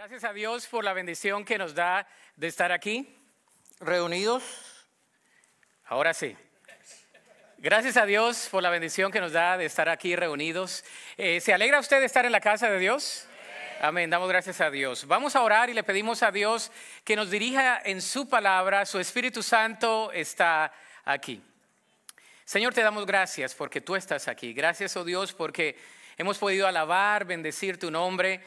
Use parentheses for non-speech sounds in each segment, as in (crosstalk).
Gracias a Dios por la bendición que nos da de estar aquí, reunidos. Ahora sí. Gracias a Dios por la bendición que nos da de estar aquí reunidos. Eh, ¿Se alegra usted de estar en la casa de Dios? Amén, damos gracias a Dios. Vamos a orar y le pedimos a Dios que nos dirija en su palabra. Su Espíritu Santo está aquí. Señor, te damos gracias porque tú estás aquí. Gracias, oh Dios, porque hemos podido alabar, bendecir tu nombre.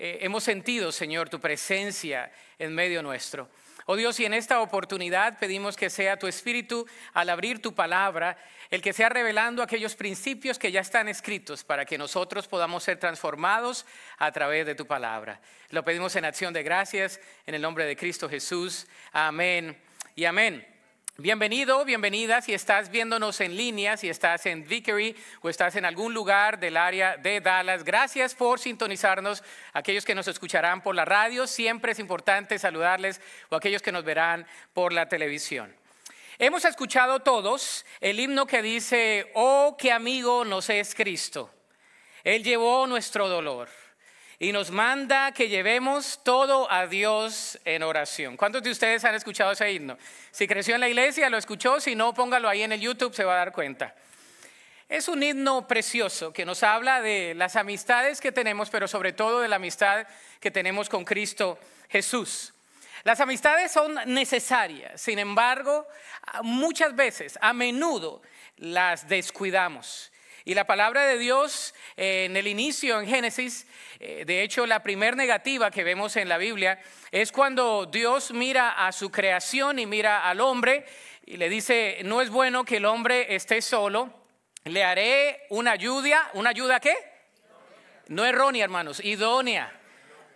Eh, hemos sentido, Señor, tu presencia en medio nuestro. Oh Dios, y en esta oportunidad pedimos que sea tu Espíritu, al abrir tu palabra, el que sea revelando aquellos principios que ya están escritos para que nosotros podamos ser transformados a través de tu palabra. Lo pedimos en acción de gracias, en el nombre de Cristo Jesús. Amén y amén. Bienvenido, bienvenida. Si estás viéndonos en línea, si estás en Vickery o estás en algún lugar del área de Dallas, gracias por sintonizarnos. Aquellos que nos escucharán por la radio, siempre es importante saludarles, o aquellos que nos verán por la televisión. Hemos escuchado todos el himno que dice, oh, qué amigo nos es Cristo. Él llevó nuestro dolor y nos manda que llevemos todo a Dios en oración. ¿Cuántos de ustedes han escuchado ese himno? Si creció en la iglesia, lo escuchó, si no, póngalo ahí en el YouTube, se va a dar cuenta. Es un himno precioso que nos habla de las amistades que tenemos, pero sobre todo de la amistad que tenemos con Cristo Jesús. Las amistades son necesarias, sin embargo, muchas veces, a menudo, las descuidamos. Y la palabra de Dios eh, en el inicio, en Génesis, eh, de hecho la primer negativa que vemos en la Biblia es cuando Dios mira a su creación y mira al hombre y le dice, no es bueno que el hombre esté solo, le haré una ayuda, ¿una ayuda qué? No errónea, hermanos, idónea,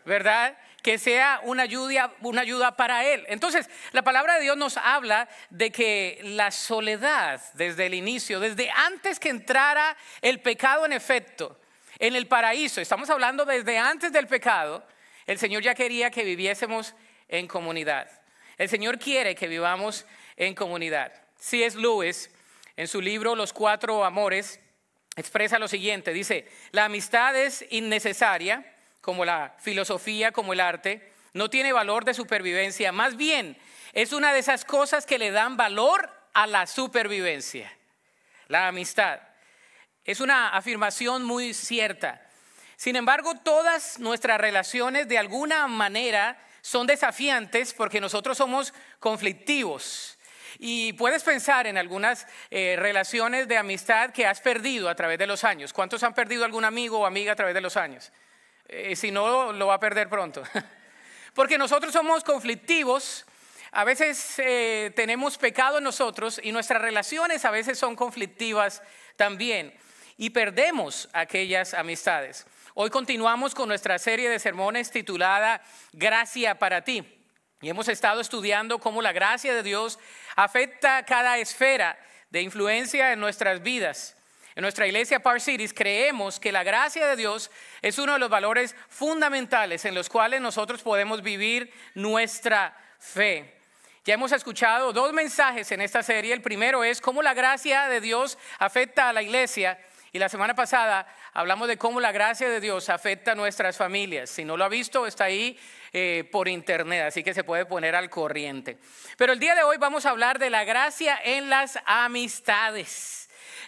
¿verdad? que sea una ayuda, una ayuda para él. Entonces, la palabra de Dios nos habla de que la soledad desde el inicio, desde antes que entrara el pecado en efecto, en el paraíso, estamos hablando desde antes del pecado, el Señor ya quería que viviésemos en comunidad. El Señor quiere que vivamos en comunidad. Si es Lewis, en su libro Los cuatro amores, expresa lo siguiente, dice, la amistad es innecesaria como la filosofía, como el arte, no tiene valor de supervivencia. Más bien, es una de esas cosas que le dan valor a la supervivencia, la amistad. Es una afirmación muy cierta. Sin embargo, todas nuestras relaciones de alguna manera son desafiantes porque nosotros somos conflictivos. Y puedes pensar en algunas eh, relaciones de amistad que has perdido a través de los años. ¿Cuántos han perdido algún amigo o amiga a través de los años? Eh, si no, lo va a perder pronto. (laughs) Porque nosotros somos conflictivos, a veces eh, tenemos pecado en nosotros y nuestras relaciones a veces son conflictivas también. Y perdemos aquellas amistades. Hoy continuamos con nuestra serie de sermones titulada Gracia para ti. Y hemos estado estudiando cómo la gracia de Dios afecta cada esfera de influencia en nuestras vidas. En nuestra iglesia Par creemos que la gracia de Dios es uno de los valores fundamentales en los cuales nosotros podemos vivir nuestra fe. Ya hemos escuchado dos mensajes en esta serie. El primero es cómo la gracia de Dios afecta a la iglesia. Y la semana pasada hablamos de cómo la gracia de Dios afecta a nuestras familias. Si no lo ha visto, está ahí eh, por internet, así que se puede poner al corriente. Pero el día de hoy vamos a hablar de la gracia en las amistades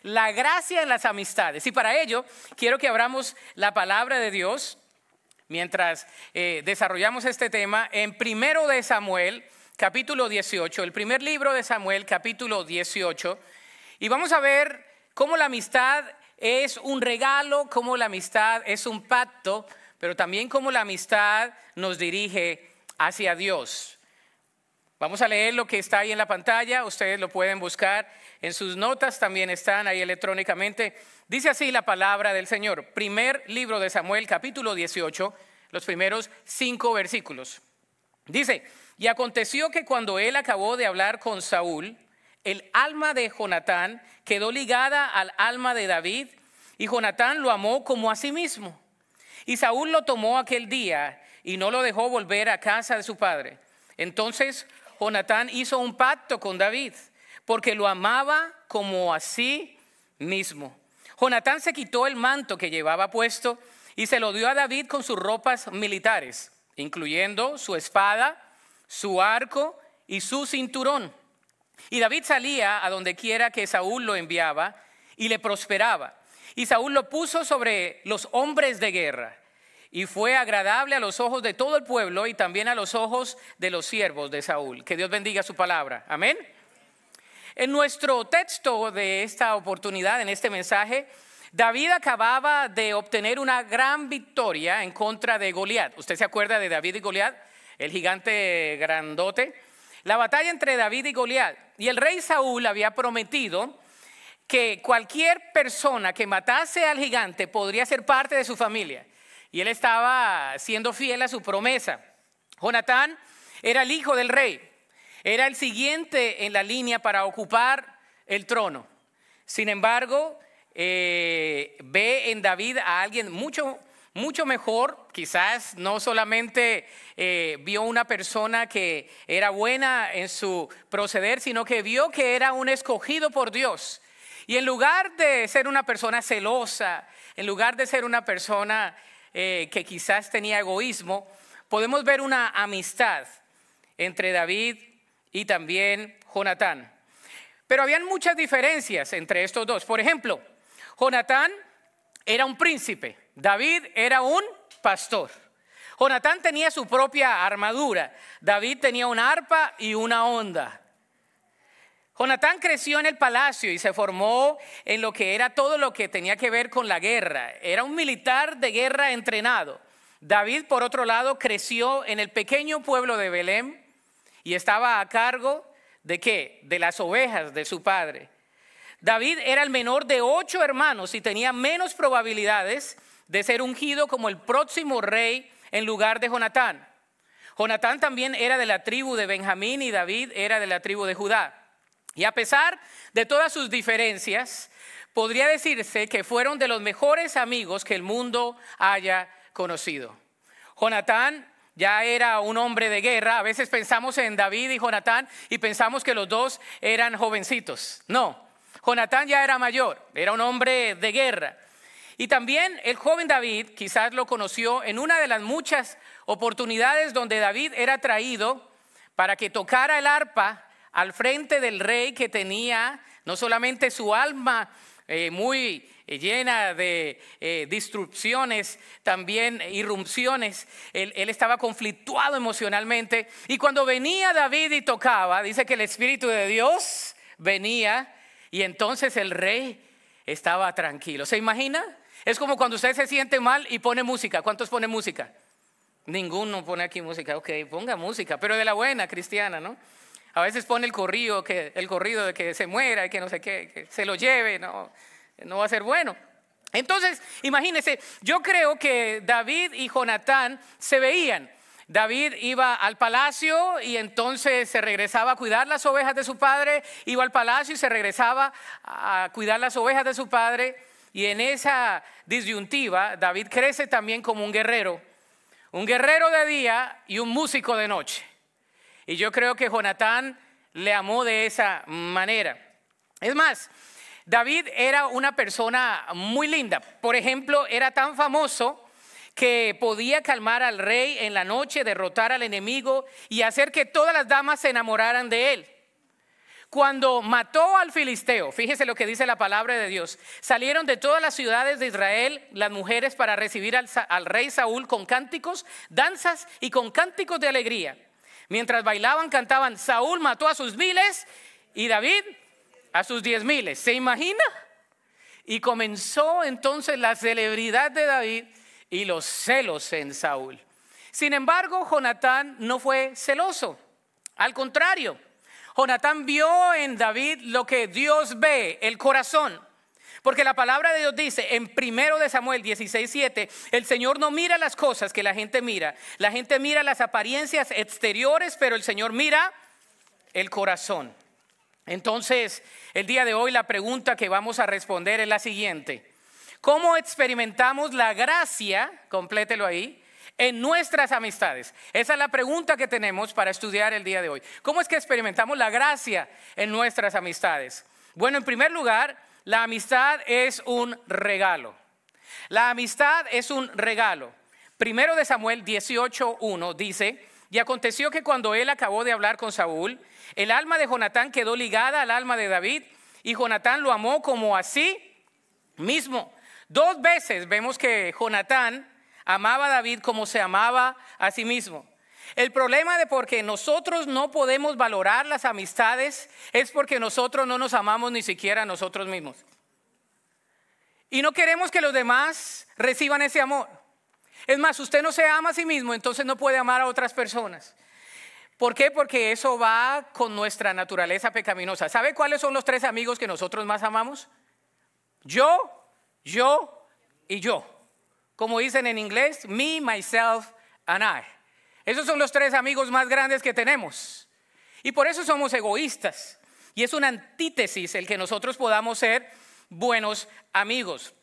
la gracia en las amistades. Y para ello quiero que abramos la palabra de Dios mientras eh, desarrollamos este tema en primero de Samuel, capítulo 18, el primer libro de Samuel, capítulo 18. Y vamos a ver cómo la amistad es un regalo, cómo la amistad es un pacto, pero también cómo la amistad nos dirige hacia Dios. Vamos a leer lo que está ahí en la pantalla, ustedes lo pueden buscar en sus notas, también están ahí electrónicamente. Dice así la palabra del Señor, primer libro de Samuel, capítulo 18, los primeros cinco versículos. Dice, y aconteció que cuando él acabó de hablar con Saúl, el alma de Jonatán quedó ligada al alma de David, y Jonatán lo amó como a sí mismo. Y Saúl lo tomó aquel día y no lo dejó volver a casa de su padre. Entonces Jonatán hizo un pacto con David, porque lo amaba como a sí mismo. Jonatán se quitó el manto que llevaba puesto y se lo dio a David con sus ropas militares, incluyendo su espada, su arco y su cinturón. Y David salía a donde quiera que Saúl lo enviaba y le prosperaba. Y Saúl lo puso sobre los hombres de guerra y fue agradable a los ojos de todo el pueblo y también a los ojos de los siervos de Saúl. Que Dios bendiga su palabra. Amén. En nuestro texto de esta oportunidad, en este mensaje, David acababa de obtener una gran victoria en contra de Goliat. ¿Usted se acuerda de David y Goliat? El gigante grandote. La batalla entre David y Goliat. Y el rey Saúl había prometido que cualquier persona que matase al gigante podría ser parte de su familia y él estaba siendo fiel a su promesa. Jonatán era el hijo del rey, era el siguiente en la línea para ocupar el trono. Sin embargo, eh, ve en David a alguien mucho, mucho mejor, quizás no solamente eh, vio una persona que era buena en su proceder, sino que vio que era un escogido por Dios. Y en lugar de ser una persona celosa, en lugar de ser una persona eh, que quizás tenía egoísmo, podemos ver una amistad entre David y también Jonatán. Pero habían muchas diferencias entre estos dos. Por ejemplo, Jonatán era un príncipe, David era un pastor. Jonatán tenía su propia armadura, David tenía una arpa y una onda. Jonatán creció en el palacio y se formó en lo que era todo lo que tenía que ver con la guerra. Era un militar de guerra entrenado. David, por otro lado, creció en el pequeño pueblo de Belén y estaba a cargo de qué? De las ovejas de su padre. David era el menor de ocho hermanos y tenía menos probabilidades de ser ungido como el próximo rey en lugar de Jonatán. Jonatán también era de la tribu de Benjamín y David era de la tribu de Judá. Y a pesar de todas sus diferencias, podría decirse que fueron de los mejores amigos que el mundo haya conocido. Jonatán ya era un hombre de guerra. A veces pensamos en David y Jonatán y pensamos que los dos eran jovencitos. No, Jonatán ya era mayor, era un hombre de guerra. Y también el joven David quizás lo conoció en una de las muchas oportunidades donde David era traído para que tocara el arpa al frente del rey que tenía no solamente su alma eh, muy eh, llena de eh, también irrupciones. Él, él, estaba conflictuado emocionalmente. Y cuando venía David y tocaba, dice que el Espíritu de Dios venía y entonces el rey estaba tranquilo. ¿Se imagina? Es como cuando usted se siente mal y pone música. ¿Cuántos ponen música? Ninguno pone aquí música. Ok, ponga música, pero de la buena, cristiana, ¿no? A veces pone el corrido, que, el corrido de que se muera y que no sé qué, que se lo lleve, no, no va a ser bueno. Entonces, imagínense, yo creo que David y Jonatán se veían. David iba al palacio y entonces se regresaba a cuidar las ovejas de su padre, iba al palacio y se regresaba a cuidar las ovejas de su padre. Y en esa disyuntiva, David crece también como un guerrero, un guerrero de día y un músico de noche. Y yo creo que Jonatán le amó de esa manera. Es más, David era una persona muy linda. Por ejemplo, era tan famoso que podía calmar al rey en la noche, derrotar al enemigo y hacer que todas las damas se enamoraran de él. Cuando mató al filisteo, fíjese lo que dice la palabra de Dios, salieron de todas las ciudades de Israel las mujeres para recibir al, al rey Saúl con cánticos, danzas y con cánticos de alegría. Mientras bailaban, cantaban, Saúl mató a sus miles y David a sus diez miles. ¿Se imagina? Y comenzó entonces la celebridad de David y los celos en Saúl. Sin embargo, Jonatán no fue celoso. Al contrario, Jonatán vio en David lo que Dios ve, el corazón. Porque la palabra de Dios dice en primero de Samuel 16:7, el Señor no mira las cosas que la gente mira. La gente mira las apariencias exteriores, pero el Señor mira el corazón. Entonces, el día de hoy la pregunta que vamos a responder es la siguiente. ¿Cómo experimentamos la gracia, complételo ahí, en nuestras amistades? Esa es la pregunta que tenemos para estudiar el día de hoy. ¿Cómo es que experimentamos la gracia en nuestras amistades? Bueno, en primer lugar, la amistad es un regalo. La amistad es un regalo. Primero de Samuel 18.1 dice, y aconteció que cuando él acabó de hablar con Saúl, el alma de Jonatán quedó ligada al alma de David y Jonatán lo amó como a sí mismo. Dos veces vemos que Jonatán amaba a David como se amaba a sí mismo. El problema de porque nosotros no podemos valorar las amistades es porque nosotros no nos amamos ni siquiera a nosotros mismos. Y no queremos que los demás reciban ese amor. Es más, usted no se ama a sí mismo, entonces no puede amar a otras personas. ¿Por qué? Porque eso va con nuestra naturaleza pecaminosa. ¿Sabe cuáles son los tres amigos que nosotros más amamos? Yo, yo y yo. Como dicen en inglés, me, myself and I. Esos son los tres amigos más grandes que tenemos. Y por eso somos egoístas. Y es una antítesis el que nosotros podamos ser buenos amigos.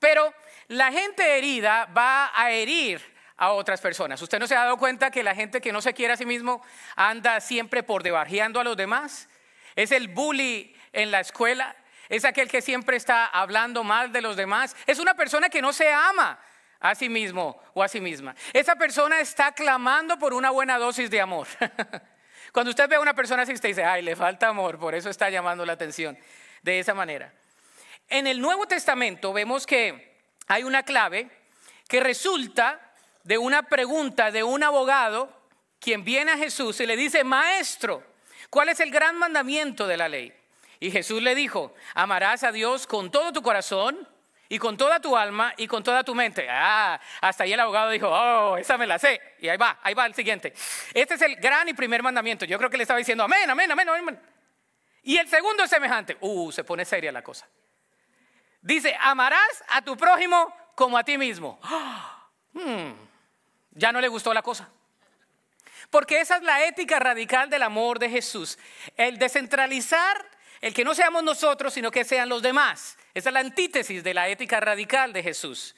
Pero la gente herida va a herir a otras personas. ¿Usted no se ha dado cuenta que la gente que no se quiere a sí mismo anda siempre por debajeando a los demás? Es el bully en la escuela, es aquel que siempre está hablando mal de los demás, es una persona que no se ama, a sí mismo o a sí misma. Esa persona está clamando por una buena dosis de amor. (laughs) Cuando usted ve a una persona así, usted dice, ay, le falta amor, por eso está llamando la atención de esa manera. En el Nuevo Testamento vemos que hay una clave que resulta de una pregunta de un abogado quien viene a Jesús y le dice, maestro, ¿cuál es el gran mandamiento de la ley? Y Jesús le dijo, amarás a Dios con todo tu corazón, y con toda tu alma y con toda tu mente. Ah, hasta ahí el abogado dijo, oh, esa me la sé. Y ahí va, ahí va el siguiente. Este es el gran y primer mandamiento. Yo creo que le estaba diciendo, amén, amén, amén, Y el segundo es semejante. Uh, se pone seria la cosa. Dice, amarás a tu prójimo como a ti mismo. (gasps) Hmm, ya no le gustó la cosa. Porque esa es la ética radical del amor de Jesús. El descentralizar el que no seamos nosotros, sino que sean los demás. Esa es la antítesis de la ética radical de Jesús.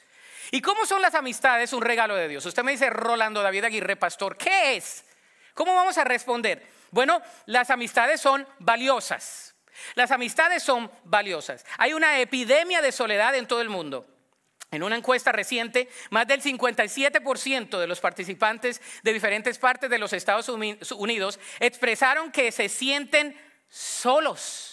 ¿Y cómo son las amistades un regalo de Dios? Usted me dice, Rolando David Aguirre, pastor, ¿qué es? ¿Cómo vamos a responder? Bueno, las amistades son valiosas. Las amistades son valiosas. Hay una epidemia de soledad en todo el mundo. En una encuesta reciente, más del 57% de los participantes de diferentes partes de los Estados Unidos expresaron que se sienten solos.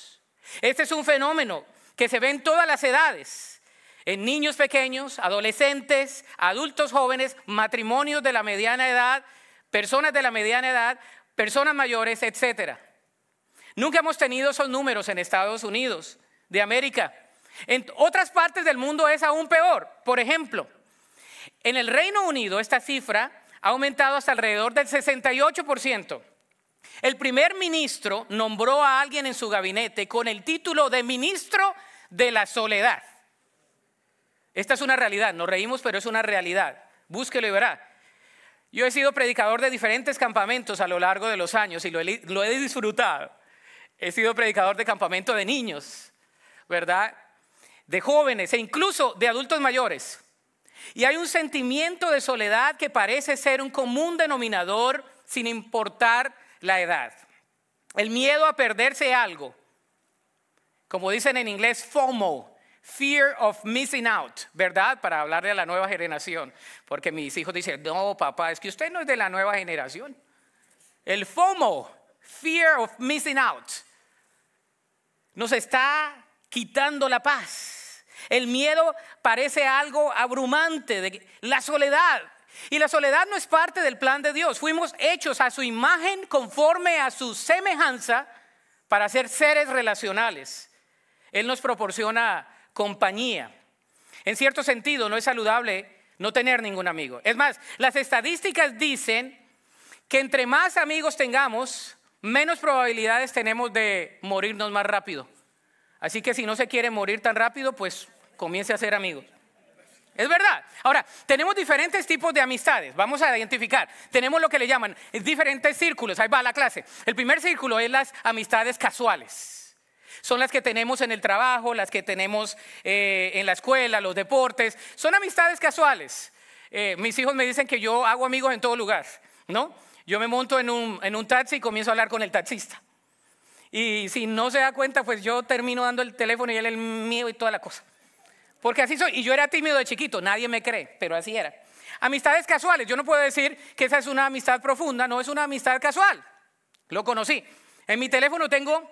Este es un fenómeno que se ve en todas las edades, en niños pequeños, adolescentes, adultos jóvenes, matrimonios de la mediana edad, personas de la mediana edad, personas mayores, etc. Nunca hemos tenido esos números en Estados Unidos, de América. En otras partes del mundo es aún peor. Por ejemplo, en el Reino Unido esta cifra ha aumentado hasta alrededor del 68%. El primer ministro nombró a alguien en su gabinete con el título de ministro de la soledad. Esta es una realidad, nos reímos, pero es una realidad. Búsquelo y verá. Yo he sido predicador de diferentes campamentos a lo largo de los años y lo he, disfrutado. He sido predicador de campamento de niños, ¿verdad? De jóvenes e incluso de adultos mayores. Y hay un sentimiento de soledad que parece ser un común denominador sin importar la edad. El miedo a perderse algo. Como dicen en inglés, FOMO, Fear of Missing Out, ¿verdad? Para hablar de la nueva generación. Porque mis hijos dicen, no, papá, es que usted no es de la nueva generación. El FOMO, Fear of Missing Out, nos está quitando la paz. El miedo parece algo abrumante, de la soledad, y la soledad no es parte del plan de Dios. Fuimos hechos a su imagen conforme a su semejanza para ser seres relacionales. Él nos proporciona compañía. En cierto sentido, no es saludable no tener ningún amigo. Es más, las estadísticas dicen que entre más amigos tengamos, menos probabilidades tenemos de morirnos más rápido. Así que si no se quiere morir tan rápido, pues comience a ser amigos. Es verdad. Ahora, tenemos diferentes tipos de amistades. Vamos a identificar. Tenemos lo que le llaman diferentes círculos. Ahí va la clase. El primer círculo es las amistades casuales. Son las que tenemos en el trabajo, las que tenemos eh, en la escuela, los deportes. Son amistades casuales. Eh, mis hijos me dicen que yo hago amigos en todo lugar, ¿no? Yo me monto en un, en un taxi y comienzo a hablar con el taxista. Y si no se da cuenta, pues yo termino dando el teléfono y él el mío y toda la cosa. Porque así soy. Y yo era tímido de chiquito, nadie me cree, pero así era. Amistades casuales, yo no puedo decir que esa es una amistad profunda, no es una amistad casual. Lo conocí. En mi teléfono tengo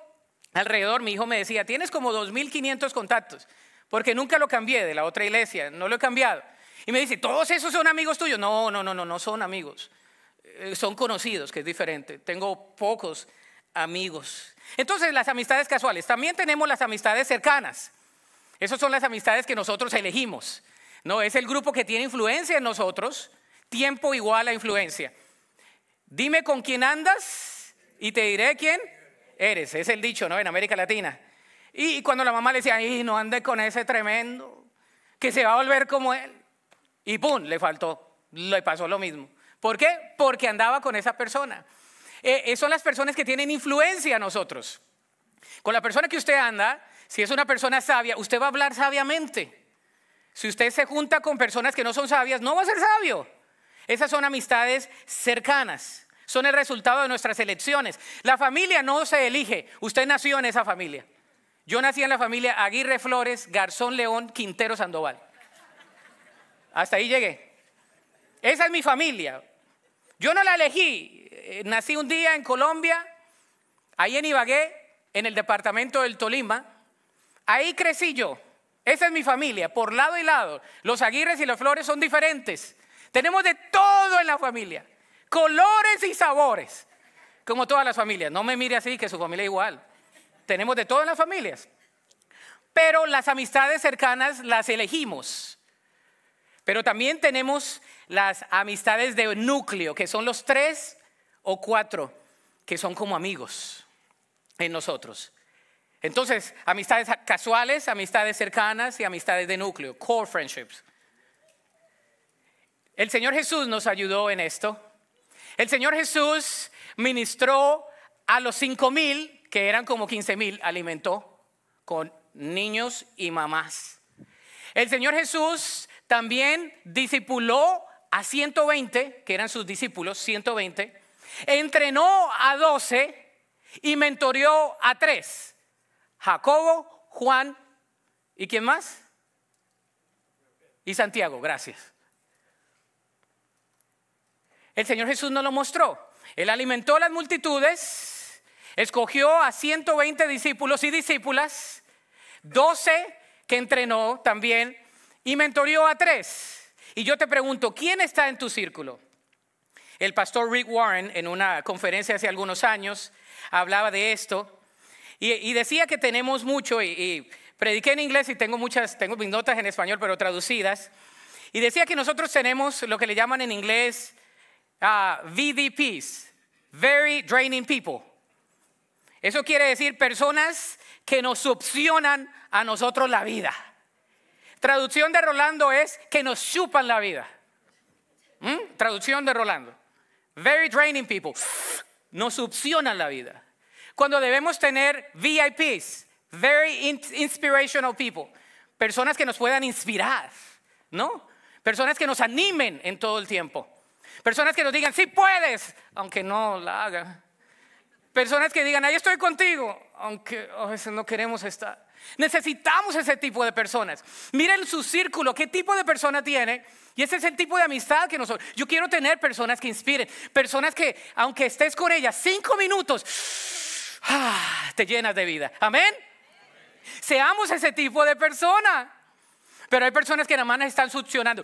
alrededor, mi hijo me decía, tienes como 2.500 contactos, porque nunca lo cambié de la otra iglesia, no lo he cambiado. Y me dice, ¿todos esos son amigos tuyos? No, no, no, no, no son amigos. Eh, son conocidos, que es diferente. Tengo pocos amigos. Entonces, las amistades casuales. También tenemos las amistades cercanas. Esas son las amistades que nosotros elegimos. No, es el grupo que tiene influencia en nosotros, tiempo igual a influencia. Dime con quién andas y te diré quién eres. Es el dicho, ¿no? En América Latina. Y cuando la mamá le decía, Ay, no ande con ese tremendo, que se va a volver como él. Y ¡pum! Le faltó, le pasó lo mismo. ¿Por qué? Porque andaba con esa persona. Esas eh, eh, son las personas que tienen influencia a nosotros. Con la persona que usted anda, si es una persona sabia, usted va a hablar sabiamente. Si usted se junta con personas que no son sabias, no va a ser sabio. Esas son amistades cercanas. Son el resultado de nuestras elecciones. La familia no se elige. Usted nació en esa familia. Yo nací en la familia Aguirre Flores, Garzón León, Quintero Sandoval. Hasta ahí llegué. Esa es mi familia. Yo no la elegí. Eh, nací un día en Colombia, ahí en Ibagué, en el departamento del Tolima Ahí crecí yo. Esa es mi familia, por lado y lado. Los aguirres y las flores son diferentes. Tenemos de todo en la familia. Colores y sabores. Como todas las familias. No me mire así, que su familia es igual. Tenemos de todo en las familias. Pero las amistades cercanas las elegimos. Pero también tenemos las amistades de núcleo, que son los tres o cuatro, que son como amigos en nosotros. Entonces, amistades casuales, amistades cercanas y amistades de núcleo, core friendships. El Señor Jesús nos ayudó en esto. El Señor Jesús ministró a los cinco mil, que eran como 15 mil, alimentó con niños y mamás. El Señor Jesús también discipuló a 120, que eran sus discípulos, 120, entrenó a 12 y mentoreó a 3. Jacobo, Juan y quién más? Y Santiago, gracias. El Señor Jesús no lo mostró. Él alimentó a las multitudes, escogió a 120 discípulos y discípulas, 12 que entrenó también y mentorió a tres. Y yo te pregunto, ¿quién está en tu círculo? El pastor Rick Warren en una conferencia hace algunos años hablaba de esto y, decía que tenemos mucho, y, prediqué en inglés y tengo muchas, tengo mis notas en español, pero traducidas. Y decía que nosotros tenemos lo que le llaman en inglés ah, VDPs, Very Draining People. Eso quiere decir personas que nos succionan a nosotros la vida. Traducción de Rolando es que nos chupan la vida. ¿Mm? Traducción de Rolando. Very draining people. Nos succionan la vida. Cuando debemos tener VIPs, Very Inspirational People, personas que nos puedan inspirar, ¿no? Personas que nos animen en todo el tiempo. Personas que nos digan, sí puedes, aunque no la haga. Personas que digan, ahí estoy contigo, aunque a oh, veces no queremos estar. Necesitamos ese tipo de personas. Miren su círculo, qué tipo de persona tiene. Y ese es el tipo de amistad que nosotros. Yo quiero tener personas que inspiren, personas que, aunque estés con ellas cinco minutos, Ah, te llenas de vida. Amén. Seamos ese tipo de persona. Pero hay personas que nada más están succionando,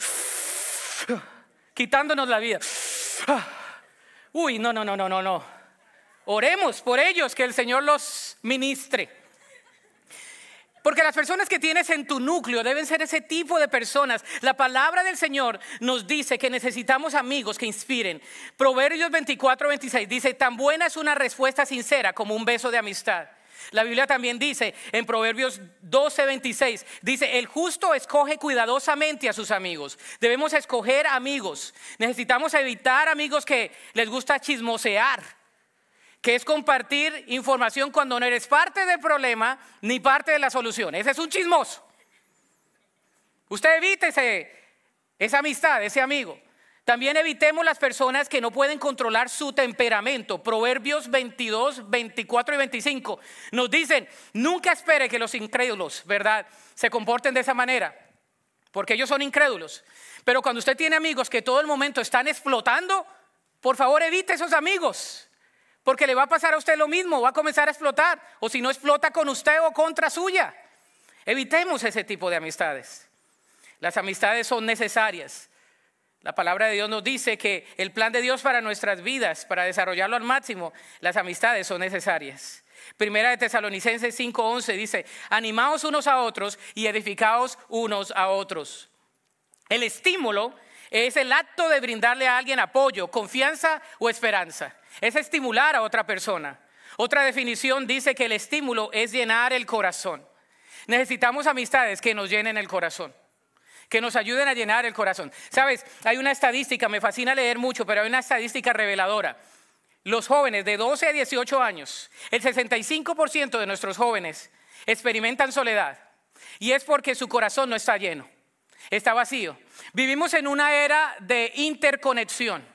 quitándonos la vida. Uy, no, no, no, no, no, no. Oremos por ellos, que el Señor los ministre. Porque las personas que tienes en tu núcleo deben ser ese tipo de personas. La palabra del Señor nos dice que necesitamos amigos que inspiren. Proverbios 24, 26 dice, tan buena es una respuesta sincera como un beso de amistad. La Biblia también dice en Proverbios 12, 26, dice, el justo escoge cuidadosamente a sus amigos. Debemos escoger amigos. Necesitamos evitar amigos que les gusta chismosear que es compartir información cuando no eres parte del problema ni parte de la solución. Ese es un chismoso. Usted evite esa amistad, ese amigo. También evitemos las personas que no pueden controlar su temperamento. Proverbios 22, 24 y 25 nos dicen, nunca espere que los incrédulos, ¿verdad?, se comporten de esa manera, porque ellos son incrédulos. Pero cuando usted tiene amigos que todo el momento están explotando, por favor evite esos amigos. Porque le va a pasar a usted lo mismo, va a comenzar a explotar. O si no explota con usted o contra suya. Evitemos ese tipo de amistades. Las amistades son necesarias. La palabra de Dios nos dice que el plan de Dios para nuestras vidas, para desarrollarlo al máximo, las amistades son necesarias. Primera de Tesalonicenses 5:11 dice, animaos unos a otros y edificaos unos a otros. El estímulo es el acto de brindarle a alguien apoyo, confianza o esperanza es estimular a otra persona. Otra definición dice que el estímulo es llenar el corazón. Necesitamos amistades que nos llenen el corazón, que nos ayuden a llenar el corazón. Sabes, hay una estadística, me fascina leer mucho, pero hay una estadística reveladora. Los jóvenes de 12 a 18 años, el 65% de nuestros jóvenes experimentan soledad y es porque su corazón no está lleno, está vacío. Vivimos en una era de interconexión.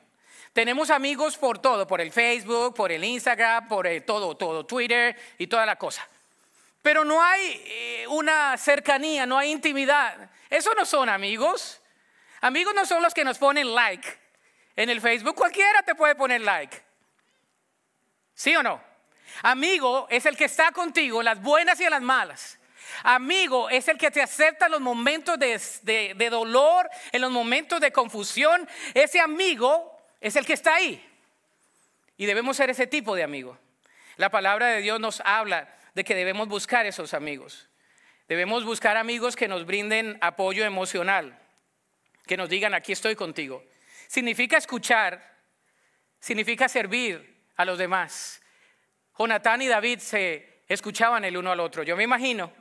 Tenemos amigos por todo, por el Facebook, por el Instagram, por eh, todo, todo, Twitter y toda la cosa. Pero no hay eh, una cercanía, no hay intimidad. Eso no son amigos. Amigos no son los que nos ponen like. En el Facebook cualquiera te puede poner like. ¿Sí o no? Amigo es el que está contigo las buenas y las malas. Amigo es el que te acepta en los momentos de dolor, en los momentos de confusión. Ese amigo es el que está ahí. Y debemos ser ese tipo de amigo La palabra de Dios nos habla de que debemos buscar esos amigos. Debemos buscar amigos que nos brinden apoyo emocional, que nos digan, aquí estoy contigo. Significa escuchar, significa servir a los demás. Jonathan y David se escuchaban el uno al otro, yo me imagino.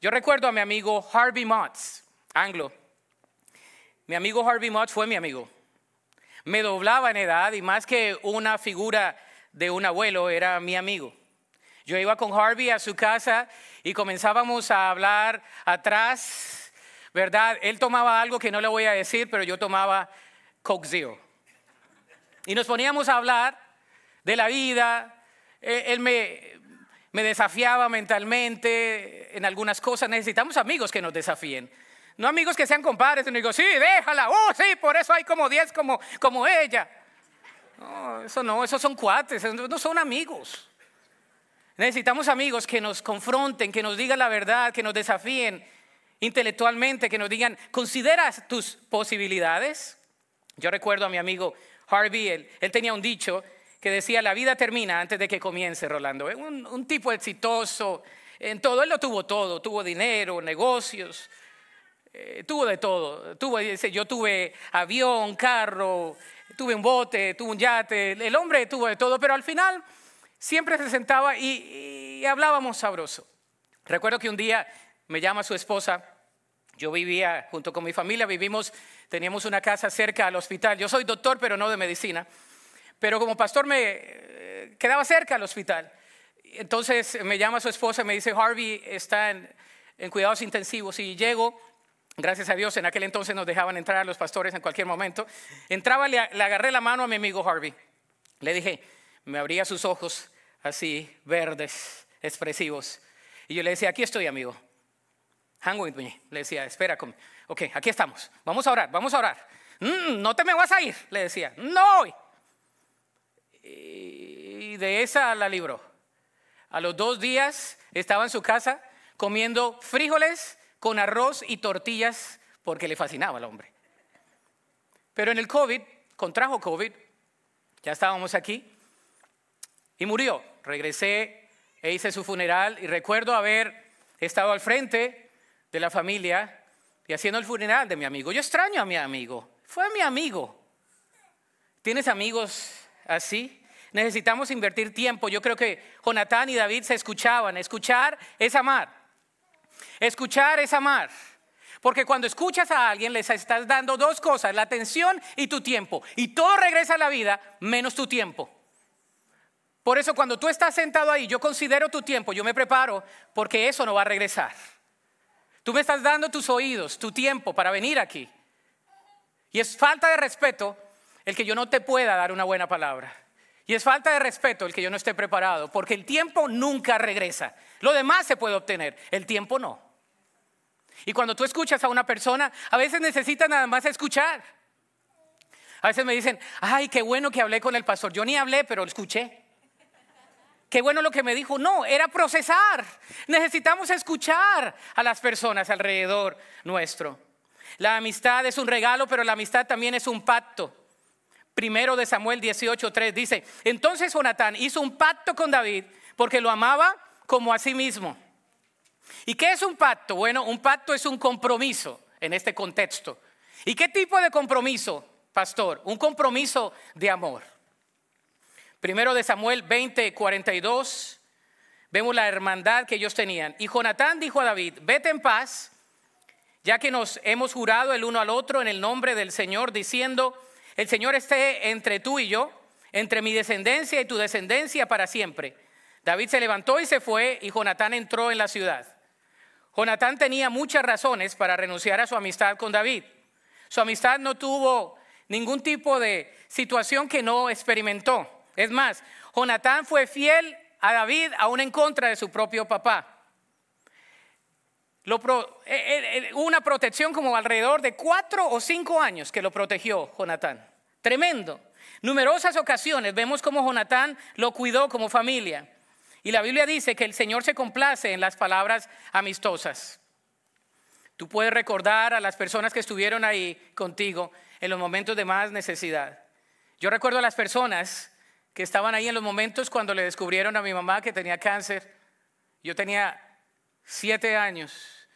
Yo recuerdo a mi amigo Harvey Motts anglo. Mi amigo Harvey Motts fue mi amigo me doblaba en edad y más que una figura de un abuelo, era mi amigo. Yo iba con Harvey a su casa y comenzábamos a hablar atrás, ¿verdad? Él tomaba algo que no le voy a decir, pero yo tomaba Coke Y nos poníamos a hablar de la vida. E, él me, me desafiaba mentalmente en algunas cosas. Necesitamos amigos que nos desafíen. No amigos que sean compadres, no digo, sí, déjala, oh, sí, por eso hay como 10 como, como ella. No, eso no, esos son cuates, no son amigos. Necesitamos amigos que nos confronten, que nos digan la verdad, que nos desafíen intelectualmente, que nos digan, ¿consideras tus posibilidades? Yo recuerdo a mi amigo Harvey, él, tenía un dicho que decía, la vida termina antes de que comience, Rolando. ¿eh? un tipo exitoso, en todo, él lo tuvo todo, tuvo dinero, negocios, eh, tuvo de todo. Tuvo, eh, dice, yo tuve avión, carro, tuve un bote, tuve un yate. El hombre tuvo de todo, pero al final siempre se sentaba y, hablábamos sabroso. Recuerdo que un día me llama su esposa. Yo vivía junto con mi familia, vivimos, teníamos una casa cerca al hospital. Yo soy doctor, pero no de medicina. Pero como pastor me eh, quedaba cerca al hospital. Entonces me llama su esposa y me dice, Harvey está en, en cuidados intensivos. Y llego Gracias a Dios, en aquel entonces nos dejaban entrar a los pastores en cualquier momento. Entraba, le, agarré la mano a mi amigo Harvey. Le dije, me abría sus ojos así, verdes, expresivos. Y yo le decía, aquí estoy, amigo. Hang with Le decía, espera Ok, aquí estamos. Vamos a orar, vamos a orar. Mm, no te me vas a ir, le decía. No. Y de esa la libró. A los dos días estaba en su casa comiendo frijoles con arroz y tortillas porque le fascinaba al hombre. Pero en el COVID, contrajo COVID, ya estábamos aquí, y murió. Regresé e hice su funeral y recuerdo haber estado al frente de la familia y haciendo el funeral de mi amigo. Yo extraño a mi amigo, fue mi amigo. ¿Tienes amigos así? Necesitamos invertir tiempo. Yo creo que Jonatán y David se escuchaban. Escuchar es amar. Escuchar es amar. Porque cuando escuchas a alguien les estás dando dos cosas, la atención y tu tiempo. Y todo regresa a la vida menos tu tiempo. Por eso cuando tú estás sentado ahí, yo considero tu tiempo, yo me preparo porque eso no va a regresar. Tú me estás dando tus oídos, tu tiempo para venir aquí. Y es falta de respeto el que yo no te pueda dar una buena palabra. Y es falta de respeto el que yo no esté preparado, porque el tiempo nunca regresa. Lo demás se puede obtener, el tiempo no. Y cuando tú escuchas a una persona, a veces necesita nada más escuchar. A veces me dicen, ay, qué bueno que hablé con el pastor. Yo ni hablé, pero escuché. Qué bueno lo que me dijo. No, era procesar. Necesitamos escuchar a las personas alrededor nuestro. La amistad es un regalo, pero la amistad también es un pacto. Primero de Samuel 18:3 dice, entonces Jonatán hizo un pacto con David porque lo amaba como a sí mismo. ¿Y qué es un pacto? Bueno, un pacto es un compromiso en este contexto. ¿Y qué tipo de compromiso, pastor? Un compromiso de amor. Primero de Samuel 20, vemos la hermandad que ellos tenían. Y Jonatán dijo a David, vete en paz, ya que nos hemos jurado el uno al otro en el nombre del Señor, diciendo, el Señor esté entre tú y yo, entre mi descendencia y tu descendencia para siempre. David se levantó y se fue y Jonatán entró en la ciudad. Jonatán tenía muchas razones para renunciar a su amistad con David. Su amistad no tuvo ningún tipo de situación que no experimentó. Es más, Jonatán fue fiel a David aún en contra de su propio papá. Eh, eh, eh, una protección como alrededor de cuatro o cinco años que lo protegió Jonatán. Tremendo. Numerosas ocasiones vemos cómo Jonatán lo cuidó como familia. Y la Biblia dice que el Señor se complace en las palabras amistosas. Tú puedes recordar a las personas que estuvieron ahí contigo en los momentos de más necesidad. Yo recuerdo a las personas que estaban ahí en los momentos cuando le descubrieron a mi mamá que tenía cáncer. Yo tenía siete años,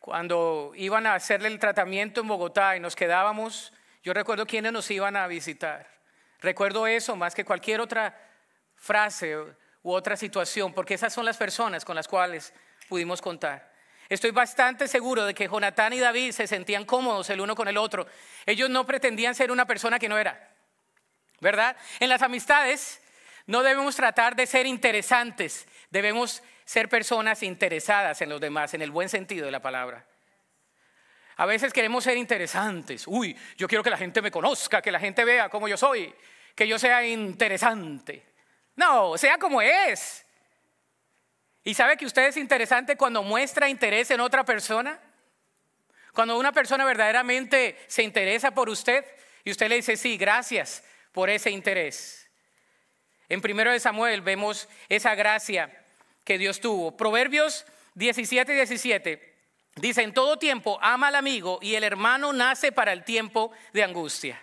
cuando iban a hacerle el tratamiento en Bogotá y nos quedábamos, yo recuerdo quiénes nos iban a visitar. Recuerdo eso más que cualquier otra frase u otra situación, porque esas son las personas con las cuales pudimos contar. Estoy bastante seguro de que Jonatán y David se sentían cómodos el uno con el otro. Ellos no pretendían ser una persona que no era, ¿verdad? En las amistades no debemos tratar de ser interesantes, debemos ser personas interesadas en los demás, en el buen sentido de la palabra. A veces queremos ser interesantes. Uy, yo quiero que la gente me conozca, que la gente vea cómo yo soy, que yo sea interesante. No, sea como es. ¿Y sabe que usted es interesante cuando muestra interés en otra persona? Cuando una persona verdaderamente se interesa por usted y usted le dice, sí, gracias por ese interés. En primero de Samuel vemos esa gracia que Dios tuvo. Proverbios 17 y 17 dice, en todo tiempo ama al amigo y el hermano nace para el tiempo de angustia.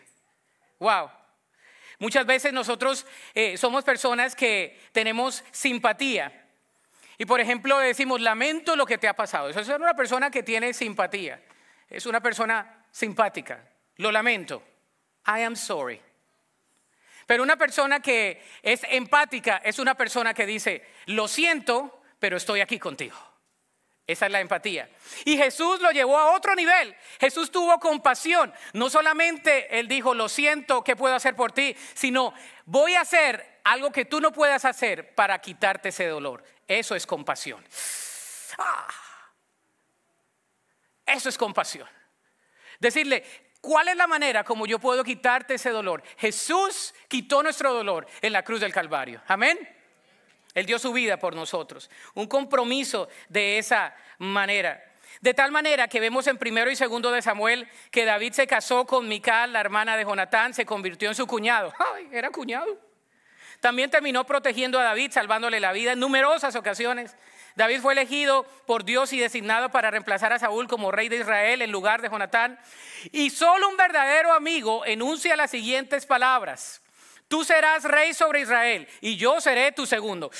Wow. Muchas veces nosotros eh, somos personas que tenemos simpatía. Y por ejemplo decimos, lamento lo que te ha pasado. Eso es una persona que tiene simpatía. Es una persona simpática. Lo lamento. I am sorry. Pero una persona que es empática es una persona que dice, lo siento, pero estoy aquí contigo. Esa es la empatía. Y Jesús lo llevó a otro nivel. Jesús tuvo compasión. No solamente él dijo, lo siento, ¿qué puedo hacer por ti? Sino, voy a hacer algo que tú no puedas hacer para quitarte ese dolor. Eso es compasión. Ah. eso es compasión. Decirle, ¿Cuál es la manera como yo puedo quitarte ese dolor? Jesús quitó nuestro dolor en la cruz del Calvario. Amén. Él dio su vida por nosotros. Un compromiso de esa manera. De tal manera que vemos en primero y segundo de Samuel que David se casó con Mical, la hermana de Jonatán, se convirtió en su cuñado. ¡Ay, era cuñado! También terminó protegiendo a David, salvándole la vida en numerosas ocasiones. David fue elegido por Dios y designado para reemplazar a Saúl como rey de Israel en lugar de Jonatán. Y solo un verdadero amigo enuncia las siguientes palabras. Tú serás rey sobre Israel y yo seré tu segundo.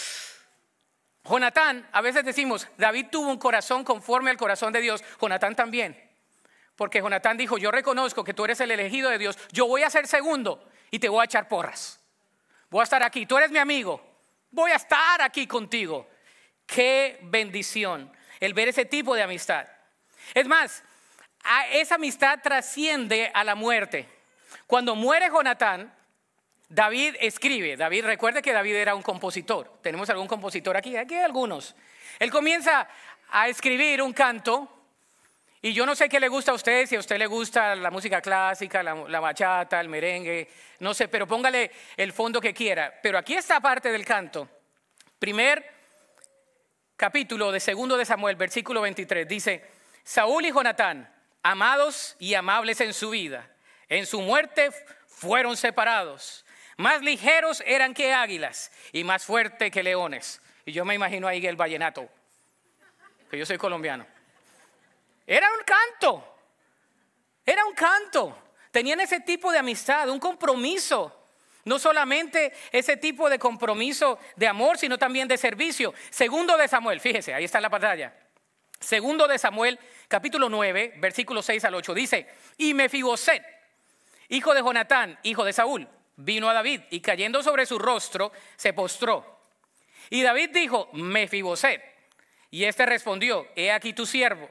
Jonatán, a veces decimos, David tuvo un corazón conforme al corazón de Dios. Jonatán también. Porque Jonatán dijo, yo reconozco que tú eres el elegido de Dios, yo voy a ser segundo y te voy a echar porras. Voy a estar aquí, tú eres mi amigo, voy a estar aquí contigo. Qué bendición el ver ese tipo de amistad. Es más, esa amistad trasciende a la muerte. Cuando muere Jonatán, David escribe. David, recuerde que David era un compositor. Tenemos algún compositor aquí, aquí hay algunos. Él comienza a escribir un canto. Y yo no sé qué le gusta a usted, si a usted le gusta la música clásica, la, bachata, el merengue, no sé, pero póngale el fondo que quiera. Pero aquí está parte del canto. Primer capítulo de segundo de Samuel, versículo 23, dice, Saúl y Jonatán, amados y amables en su vida, en su muerte fueron separados. Más ligeros eran que águilas y más fuertes que leones. Y yo me imagino ahí el vallenato, que yo soy colombiano. Era un canto, era un canto. Tenían ese tipo de amistad, un compromiso. No solamente ese tipo de compromiso de amor, sino también de servicio. Segundo de Samuel, fíjese, ahí está la pantalla. Segundo de Samuel, capítulo 9, versículo 6 al 8, dice, y Mefiboset, hijo de Jonatán, hijo de Saúl, vino a David y cayendo sobre su rostro, se postró. Y David dijo, Mefiboset. Y este respondió, he aquí tu siervo.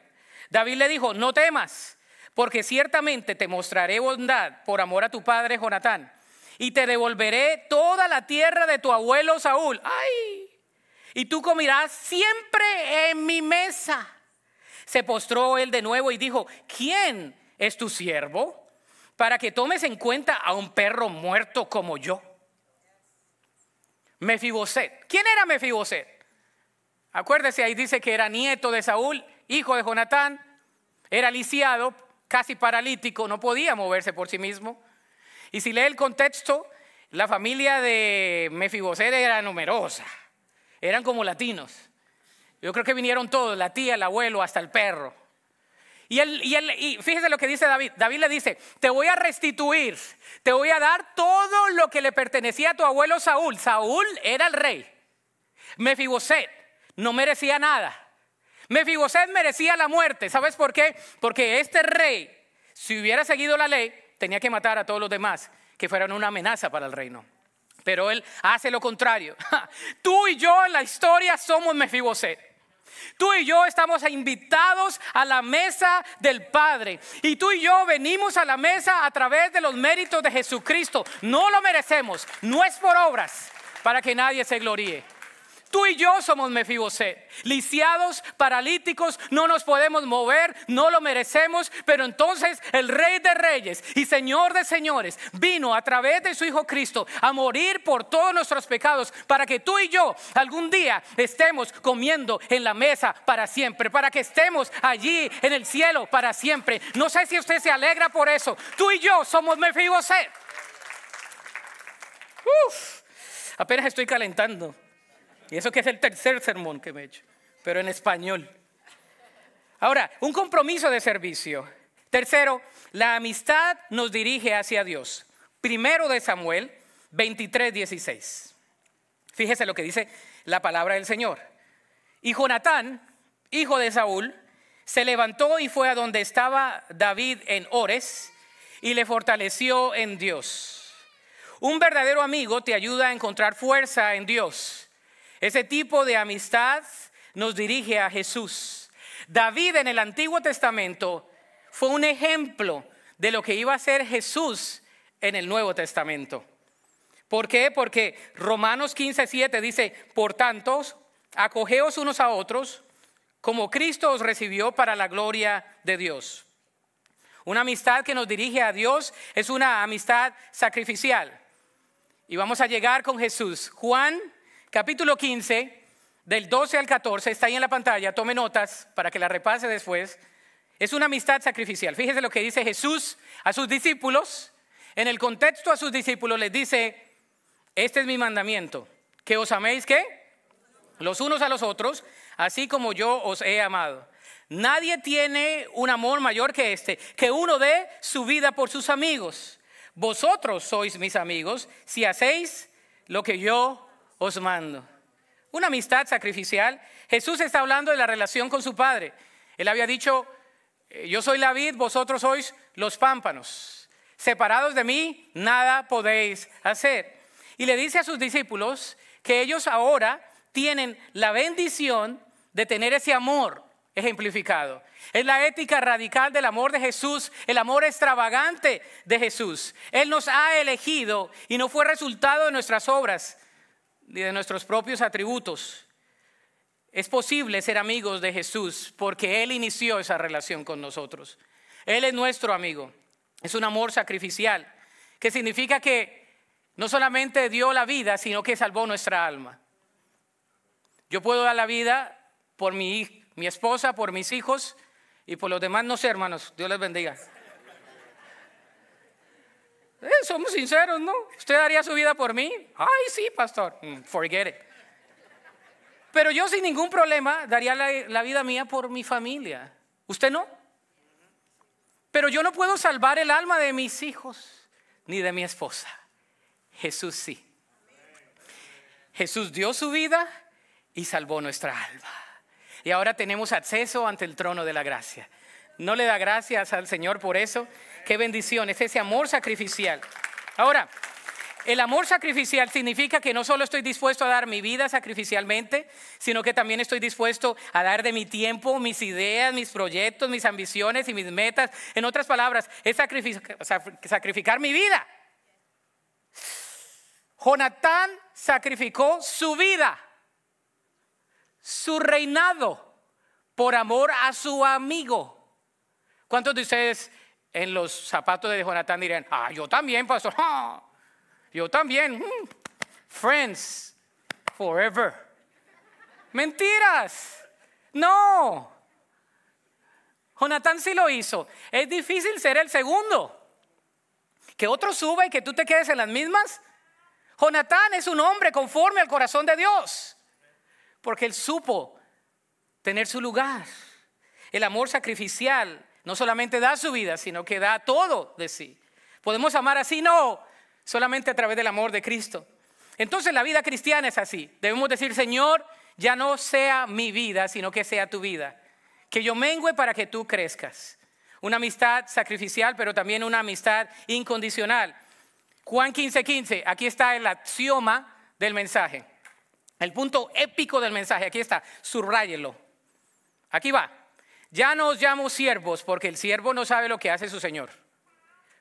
David le dijo, no temas, porque ciertamente te mostraré bondad por amor a tu padre Jonatán y te devolveré toda la tierra de tu abuelo Saúl. ¡Ay! Y tú comerás siempre en mi mesa. Se postró él de nuevo y dijo, ¿quién es tu siervo para que tomes en cuenta a un perro muerto como yo? Mefiboset. ¿Quién era Mefiboset? Acuérdese, ahí dice que era nieto de Saúl, hijo de Jonatán, era lisiado, casi paralítico, no podía moverse por sí mismo. Y si lee el contexto, la familia de Mefiboset era numerosa, eran como latinos. Yo creo que vinieron todos, la tía, el abuelo, hasta el perro. Y, y, fíjese lo que dice David. David le dice, te voy a restituir, te voy a dar todo lo que le pertenecía a tu abuelo Saúl. Saúl era el rey. Mefiboset no merecía nada. Mefiboset merecía la muerte. ¿Sabes por qué? Porque este rey, si hubiera seguido la ley, tenía que matar a todos los demás que fueran una amenaza para el reino. Pero él hace lo contrario. (laughs) Tú y yo en la historia somos Mefiboset. Tú y yo estamos invitados a la mesa del Padre. Y tú y yo venimos a la mesa a través de los méritos de Jesucristo. No lo merecemos, no es por obras, para que nadie se gloríe. Tú y yo somos Mefiboset, lisiados, paralíticos, no nos podemos mover, no lo merecemos, pero entonces el Rey de Reyes y Señor de Señores vino a través de su Hijo Cristo a morir por todos nuestros pecados para que tú y yo algún día estemos comiendo en la mesa para siempre, para que estemos allí en el cielo para siempre. No sé si usted se alegra por eso. Tú y yo somos Mefiboset. Uf, apenas estoy calentando. Y eso que es el tercer sermón que me he hecho, pero en español. Ahora, un compromiso de servicio. Tercero, la amistad nos dirige hacia Dios. Primero de Samuel 23, 16. Fíjese lo que dice la palabra del Señor. Y Jonatán, hijo de Saúl, se levantó y fue a donde estaba David en Ores y le fortaleció en Dios. Un verdadero amigo te ayuda a encontrar fuerza en Dios. Ese tipo de amistad nos dirige a Jesús. David en el Antiguo Testamento fue un ejemplo de lo que iba a ser Jesús en el Nuevo Testamento. ¿Por qué? Porque Romanos 15, 7 dice, por tanto, acogeos unos a otros como Cristo os recibió para la gloria de Dios. Una amistad que nos dirige a Dios es una amistad sacrificial. Y vamos a llegar con Jesús. Juan capítulo 15, del 12 al 14, está ahí en la pantalla, tome notas para que la repase después. Es una amistad sacrificial. Fíjese lo que dice Jesús a sus discípulos. En el contexto a sus discípulos les dice, este es mi mandamiento, que os améis qué? Los unos a los otros, así como yo os he amado. Nadie tiene un amor mayor que este, que uno dé su vida por sus amigos. Vosotros sois mis amigos si hacéis lo que yo os mando. Una amistad sacrificial. Jesús está hablando de la relación con su Padre. Él había dicho, eh, yo soy la vid, vosotros sois los pámpanos. Separados de mí, nada podéis hacer. Y le dice a sus discípulos que ellos ahora tienen la bendición de tener ese amor ejemplificado. Es la ética radical del amor de Jesús, el amor extravagante de Jesús. Él nos ha elegido y no fue resultado de nuestras obras, ni de nuestros propios atributos, es posible ser amigos de Jesús porque Él inició esa relación con nosotros. Él es nuestro amigo. Es un amor sacrificial, que significa que no solamente dio la vida, sino que salvó nuestra alma. Yo puedo dar la vida por mi, mi esposa, por mis hijos y por los demás, no hermanos. Dios les bendiga. Eh, somos sinceros, ¿no? ¿Usted daría su vida por mí? Ay, sí, pastor. Mm, forget it. Pero yo sin ningún problema daría la vida mía por mi familia. ¿Usted no? Pero yo no puedo salvar el alma de mis hijos ni de mi esposa. Jesús sí. Jesús dio su vida y salvó nuestra alma. Y ahora tenemos acceso ante el trono de la gracia. ¿No le da gracias al Señor por eso? Qué bendición, es ese amor sacrificial. Ahora, el amor sacrificial significa que no solo estoy dispuesto a dar mi vida sacrificialmente, sino que también estoy dispuesto a dar de mi tiempo, mis ideas, mis proyectos, mis ambiciones y mis metas. En otras palabras, es sacrificar, sacrificar mi vida. Jonatán sacrificó su vida, su reinado, por amor a su amigo. ¿Cuántos de ustedes en los zapatos de Jonathan dirían, ah, yo también, pastor, yo también, mm, friends forever. Mentiras, no. Jonathan sí lo hizo. Es difícil ser el segundo. Que otro suba y que tú te quedes en las mismas. Jonathan es un hombre conforme al corazón de Dios, porque él supo tener su lugar. El amor sacrificial no solamente da su vida, sino que da todo de sí. ¿Podemos amar así? No, solamente a través del amor de Cristo. Entonces la vida cristiana es así. Debemos decir, Señor, ya no sea mi vida, sino que sea tu vida. Que yo mengüe para que tú crezcas. Una amistad sacrificial, pero también una amistad incondicional. Juan 15:15, aquí está el axioma del mensaje. El punto épico del mensaje, aquí está, subráyelo. Aquí va. Ya no os llamo siervos porque el siervo no sabe lo que hace su Señor,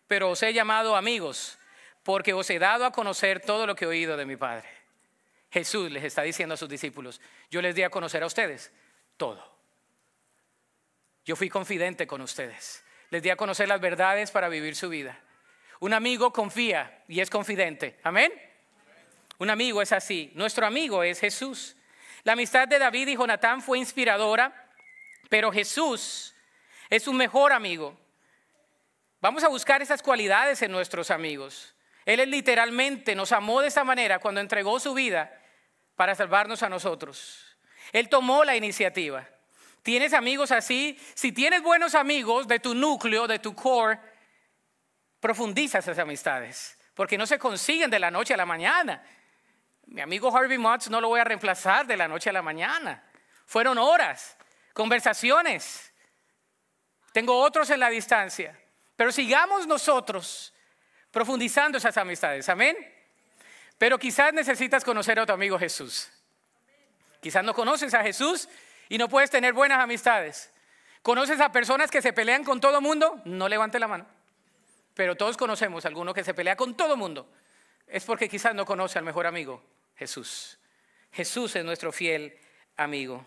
pero os he llamado amigos porque os he dado a conocer todo lo que he oído de mi Padre. Jesús les está diciendo a sus discípulos, yo les di a conocer a ustedes todo. Yo fui confidente con ustedes, les di a conocer las verdades para vivir su vida. Un amigo confía y es confidente, amén. Un amigo es así, nuestro amigo es Jesús. La amistad de David y Jonatán fue inspiradora pero Jesús es su mejor amigo. Vamos a buscar esas cualidades en nuestros amigos. Él literalmente nos amó de esa manera cuando entregó su vida para salvarnos a nosotros. Él tomó la iniciativa. ¿Tienes amigos así? Si tienes buenos amigos de tu núcleo, de tu core, profundiza esas amistades, porque no se consiguen de la noche a la mañana. Mi amigo Harvey Mott no lo voy a reemplazar de la noche a la mañana. Fueron horas, conversaciones. Tengo otros en la distancia. Pero sigamos nosotros profundizando esas amistades. Amén. Pero quizás necesitas conocer a tu amigo Jesús. Quizás no conoces a Jesús y no puedes tener buenas amistades. ¿Conoces a personas que se pelean con todo mundo? No levante la mano. Pero todos conocemos a alguno que se pelea con todo mundo. Es porque quizás no conoce al mejor amigo, Jesús. Jesús es nuestro fiel amigo.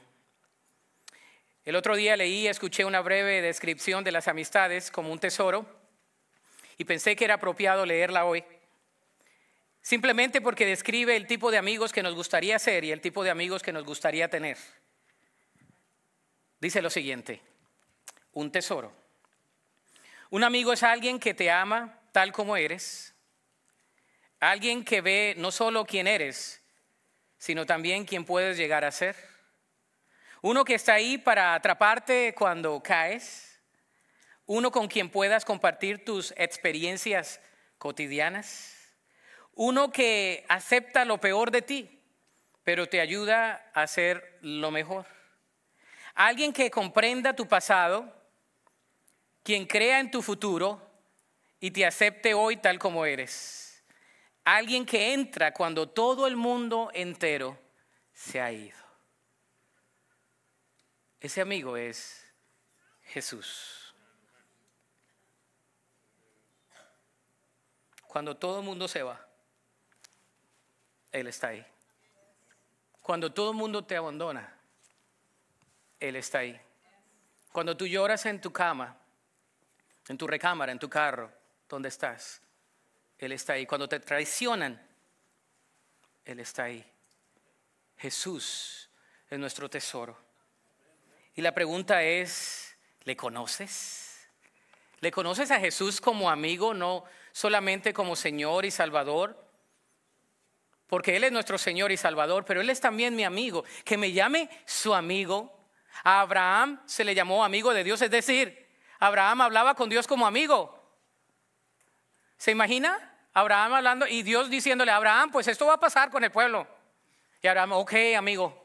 El otro día leí y escuché una breve descripción de las amistades como un tesoro y pensé que era apropiado leerla hoy, simplemente porque describe el tipo de amigos que nos gustaría ser y el tipo de amigos que nos gustaría tener. Dice lo siguiente, un tesoro. Un amigo es alguien que te ama tal como eres, alguien que ve no solo quién eres, sino también quién puedes llegar a ser uno que está ahí para atraparte cuando caes. Uno con quien puedas compartir tus experiencias cotidianas. Uno que acepta lo peor de ti, pero te ayuda a hacer lo mejor. Alguien que comprenda tu pasado, quien crea en tu futuro y te acepte hoy tal como eres. Alguien que entra cuando todo el mundo entero se ha ido. Ese amigo es Jesús. Cuando todo el mundo se va, Él está ahí. Cuando todo el mundo te abandona, Él está ahí. Cuando tú lloras en tu cama, en tu recámara, en tu carro, donde estás, Él está ahí. Cuando te traicionan, Él está ahí. Jesús es nuestro tesoro. Y la pregunta es, ¿le conoces? ¿Le conoces a Jesús como amigo, no solamente como Señor y Salvador? Porque Él es nuestro Señor y Salvador, pero Él es también mi amigo. Que me llame su amigo. A Abraham se le llamó amigo de Dios, es decir, Abraham hablaba con Dios como amigo. ¿Se imagina? Abraham hablando y Dios diciéndole, Abraham, pues esto va a pasar con el pueblo. Y Abraham, ok, amigo,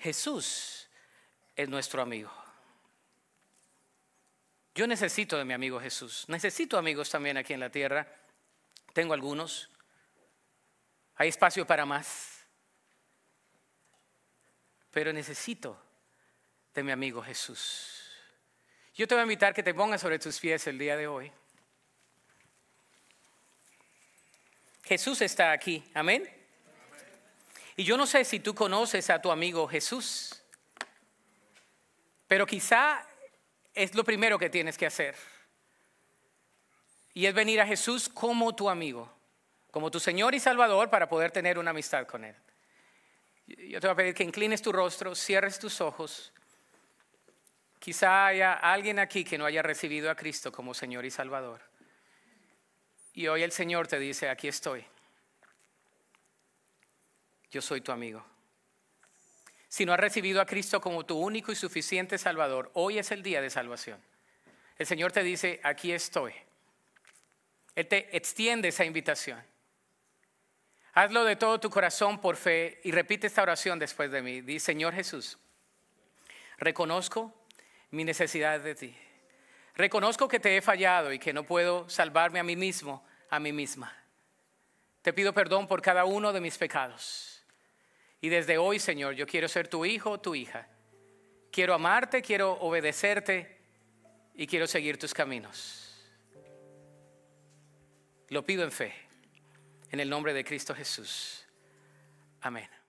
Jesús es nuestro amigo. Yo necesito de mi amigo Jesús. Necesito amigos también aquí en la tierra. Tengo algunos. Hay espacio para más. Pero necesito de mi amigo Jesús. Yo te voy a invitar que te pongas sobre tus pies el día de hoy. Jesús está aquí. Amén. Y yo no sé si tú conoces a tu amigo Jesús, pero quizá es lo primero que tienes que hacer. Y es venir a Jesús como tu amigo, como tu Señor y Salvador para poder tener una amistad con Él. Yo te voy a pedir que inclines tu rostro, cierres tus ojos. Quizá haya alguien aquí que no haya recibido a Cristo como Señor y Salvador. Y hoy el Señor te dice, aquí estoy yo soy tu amigo. Si no has recibido a Cristo como tu único y suficiente Salvador, hoy es el día de salvación. El Señor te dice, aquí estoy. Él te extiende esa invitación. Hazlo de todo tu corazón por fe y repite esta oración después de mí. Dice, Señor Jesús, reconozco mi necesidad de ti. Reconozco que te he fallado y que no puedo salvarme a mí mismo, a mí misma. Te pido perdón por cada uno de mis pecados. Y desde hoy, Señor, yo quiero ser tu hijo o tu hija. Quiero amarte, quiero obedecerte y quiero seguir tus caminos. Lo pido en fe, en el nombre de Cristo Jesús. Amén.